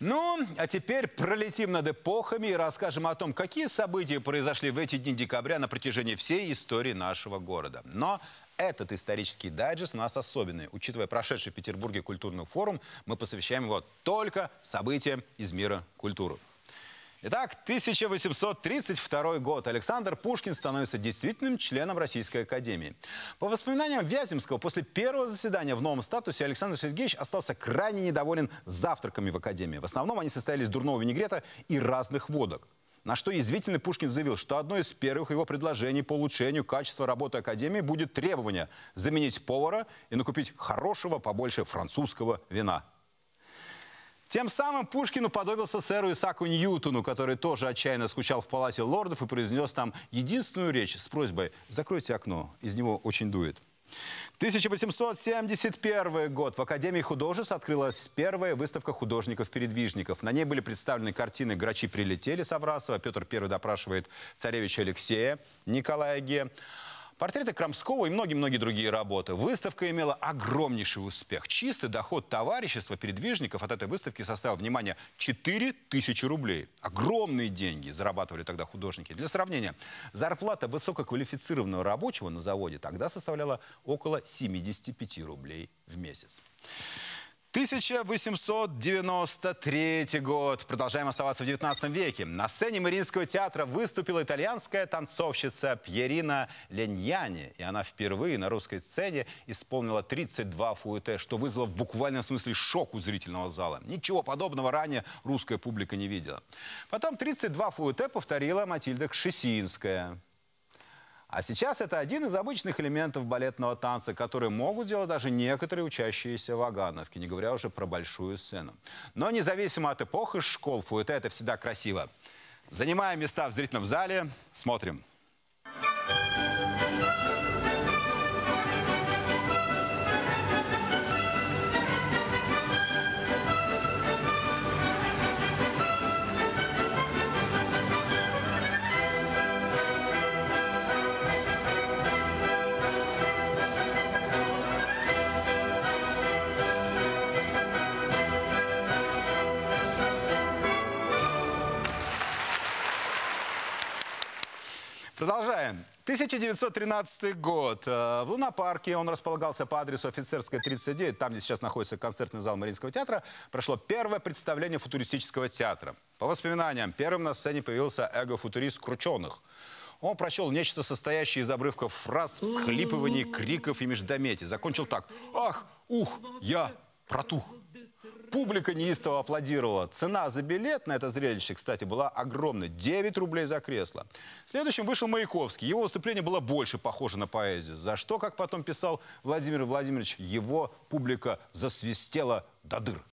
Ну, а теперь пролетим над эпохами и расскажем о том, какие события произошли в эти дни декабря на протяжении всей истории нашего города. Но этот исторический дайджест у нас особенный. Учитывая прошедший в Петербурге культурный форум, мы посвящаем его только событиям из мира культуры. Итак, 1832 год. Александр Пушкин становится действительным членом Российской Академии. По воспоминаниям Вяземского, после первого заседания в новом статусе Александр Сергеевич остался крайне недоволен завтраками в Академии. В основном они состояли из дурного винегрета и разных водок. На что язвительный Пушкин заявил, что одно из первых его предложений по улучшению качества работы Академии будет требование заменить повара и накупить хорошего побольше французского вина. Тем самым Пушкин уподобился сэру Исаку Ньютону, который тоже отчаянно скучал в палате лордов и произнес там единственную речь с просьбой «Закройте окно, из него очень дует». 1871 год. В Академии художеств открылась первая выставка художников-передвижников. На ней были представлены картины «Грачи прилетели» Саврасова, Петр I допрашивает царевича Алексея Николая Ге. Портреты Крамского и многие-многие другие работы. Выставка имела огромнейший успех. Чистый доход товарищества передвижников от этой выставки составил, внимание, 4 тысячи рублей. Огромные деньги зарабатывали тогда художники. Для сравнения, зарплата высококвалифицированного рабочего на заводе тогда составляла около 75 рублей в месяц. 1893 год. Продолжаем оставаться в 19 веке. На сцене Мариинского театра выступила итальянская танцовщица Пьерина Леньяни. И она впервые на русской сцене исполнила 32 фуэте, что вызвало в буквальном смысле шок у зрительного зала. Ничего подобного ранее русская публика не видела. Потом 32 фуэте повторила Матильда Кшесинская. А сейчас это один из обычных элементов балетного танца, который могут делать даже некоторые учащиеся вагановки, не говоря уже про большую сцену. Но независимо от эпохи школ, фуэте это всегда красиво. Занимаем места в зрительном зале, смотрим. Продолжаем. 1913 год. Э, в Лунопарке он располагался по адресу Офицерская, 39, там, где сейчас находится концертный зал Мариинского театра, прошло первое представление футуристического театра. По воспоминаниям, первым на сцене появился эго-футурист Крученых. Он прочел нечто, состоящее из обрывков фраз, всхлипываний, криков и междометий. Закончил так. «Ах, ух, я протух» публика неистово аплодировала. Цена за билет на это зрелище, кстати, была огромной. 9 рублей за кресло. Следующим вышел Маяковский. Его выступление было больше похоже на поэзию. За что, как потом писал Владимир Владимирович, его публика засвистела до дыр.